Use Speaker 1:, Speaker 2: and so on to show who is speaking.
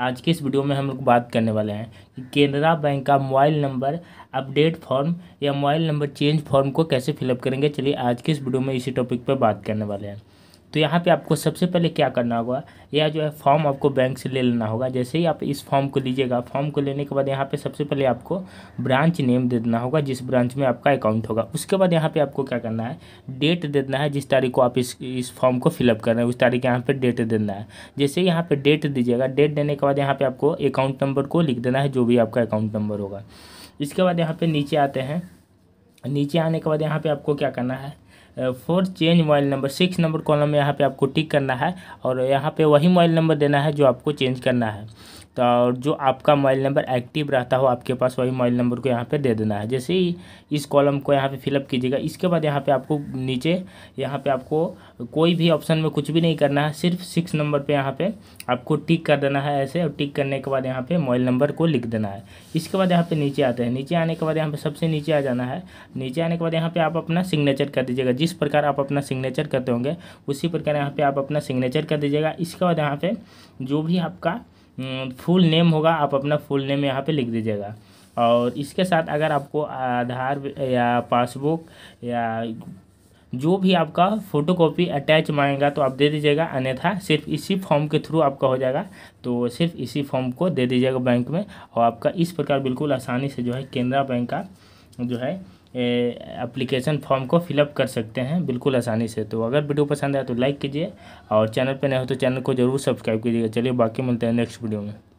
Speaker 1: आज के इस वीडियो में हम लोग बात करने वाले हैं कि केनरा बैंक का मोबाइल नंबर अपडेट फॉर्म या मोबाइल नंबर चेंज फॉर्म को कैसे फिलअप करेंगे चलिए आज के इस वीडियो में इसी टॉपिक पर बात करने वाले हैं तो यहाँ पे आपको सबसे पहले क्या करना होगा यह जो है फॉर्म आपको बैंक से ले लेना होगा जैसे ही आप इस फॉर्म को लीजिएगा फॉर्म को लेने के बाद यहाँ पे सबसे पहले आपको ब्रांच नेम दे देना होगा जिस ब्रांच में आपका अकाउंट होगा उसके बाद यहाँ पे आपको क्या करना है डेट दे देना है जिस तारीख को आप इस इस फॉर्म को फिलअप कर रहे हैं उस तारीख यहाँ पर डेट देना है जैसे यहाँ पर डेट दीजिएगा डेट देने के बाद यहाँ पर आपको अकाउंट नंबर को लिख देना है जो भी आपका अकाउंट नंबर होगा इसके बाद यहाँ पर नीचे आते हैं नीचे आने के बाद यहाँ पर आपको क्या करना है four change mobile number six number column में यहाँ पे आपको टिक करना है और यहाँ पे वही मोबाइल नंबर देना है जो आपको चेंज करना है तो और जो आपका मोबाइल नंबर एक्टिव रहता हो आपके पास वही मोबाइल नंबर को यहाँ पे दे देना है जैसे ही इस कॉलम को यहाँ पे फिलअप कीजिएगा इसके बाद यहाँ पे आपको नीचे यहाँ पे आपको कोई भी ऑप्शन में कुछ भी नहीं करना है सिर्फ सिक्स नंबर पे यहाँ पे आपको टिक कर देना है ऐसे और टिक करने के बाद यहाँ पे मोबाइल नंबर को लिख देना है इसके बाद यहाँ पे नीचे आते हैं नीचे आने के बाद यहाँ पे सबसे नीचे आ जाना है नीचे आने के बाद यहाँ पे आप अपना सिग्नेचर कर दीजिएगा जिस प्रकार आप अपना सिग्नेचर करते होंगे उसी प्रकार यहाँ पर आप अपना सिग्नेचर कर दीजिएगा इसके बाद यहाँ पर जो भी आपका फुल नेम हम्म, होगा आप अपना फुल नेम यहाँ पे लिख दीजिएगा और इसके साथ अगर आपको आधार या पासबुक या जो भी आपका फ़ोटोकॉपी अटैच मांगेगा तो आप दे दीजिएगा अन्यथा सिर्फ इसी फॉर्म के थ्रू आपका हो जाएगा तो सिर्फ इसी फॉर्म को दे दीजिएगा बैंक में और आपका इस प्रकार बिल्कुल आसानी से जो है केनरा बैंक का जो है एप्लीकेशन फॉर्म को फिलअप कर सकते हैं बिल्कुल आसानी से तो अगर वीडियो पसंद आए तो लाइक कीजिए और चैनल पर नए हो तो चैनल को जरूर सब्सक्राइब कीजिएगा चलिए बाकी मिलते हैं नेक्स्ट वीडियो में